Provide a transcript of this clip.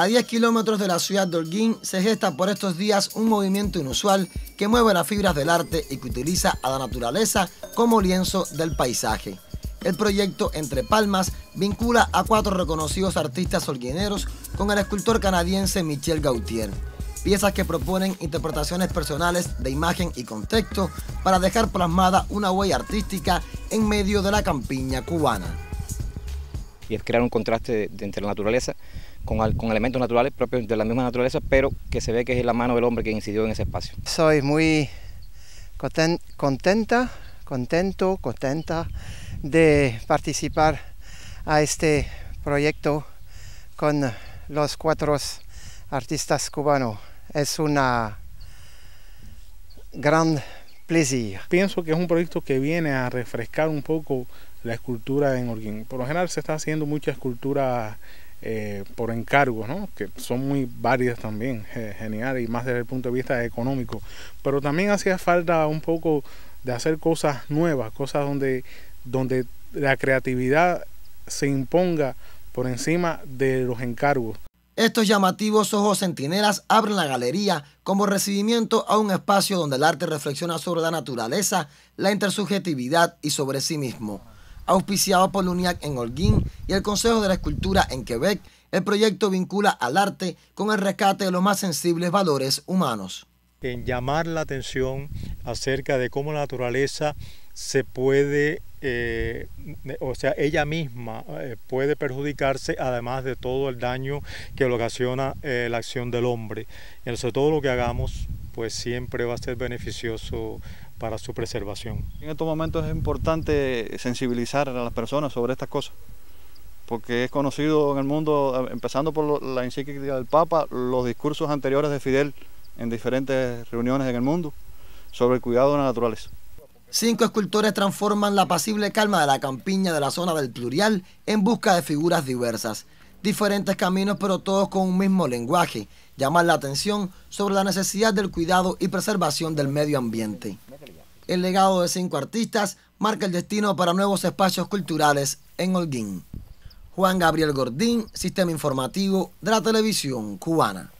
A 10 kilómetros de la ciudad de Holguín se gesta por estos días un movimiento inusual que mueve las fibras del arte y que utiliza a la naturaleza como lienzo del paisaje. El proyecto Entre Palmas vincula a cuatro reconocidos artistas holguineros con el escultor canadiense Michel Gautier. Piezas que proponen interpretaciones personales de imagen y contexto para dejar plasmada una huella artística en medio de la campiña cubana. Y es crear un contraste entre la naturaleza con, elementos naturales propios de la misma naturaleza, pero que se ve que es la mano del hombre que incidió en ese espacio. Soy muy contenta, contento, contenta de participar a este proyecto con los cuatro artistas cubanos. Es una gran plaisir. Pienso que es un proyecto que viene a refrescar un poco la escultura en Holguín. Por lo general se está haciendo mucha escultura eh, por encargos, que son muy varias también, eh, geniales, y más desde el punto de vista económico. Pero también hacía falta un poco de hacer cosas nuevas, cosas donde, donde la creatividad se imponga por encima de los encargos. Estos llamativos ojos centinelas abren la galería como recibimiento a un espacio donde el arte reflexiona sobre la naturaleza, la intersubjetividad y sobre sí mismo auspiciado por la en Holguín y el Consejo de la Escultura en Quebec, el proyecto vincula al arte con el rescate de los más sensibles valores humanos. En llamar la atención acerca de cómo la naturaleza se puede, eh, o sea, ella misma eh, puede perjudicarse, además de todo el daño que le ocasiona eh, la acción del hombre. Entonces, todo lo que hagamos pues siempre va a ser beneficioso para su preservación. En estos momentos es importante sensibilizar a las personas sobre estas cosas, porque es conocido en el mundo, eh, empezando por la encíclica del Papa, los discursos anteriores de Fidel en diferentes reuniones en el mundo sobre el cuidado de la naturaleza. Cinco escultores transforman la pasible calma de la campiña de la zona del Plurial en busca de figuras diversas diferentes caminos, pero todos con un mismo lenguaje, llamar la atención sobre la necesidad del cuidado y preservación del medio ambiente. El legado de cinco artistas marca el destino para nuevos espacios culturales en Holguín. Juan Gabriel Gordín, Sistema Informativo de la Televisión Cubana.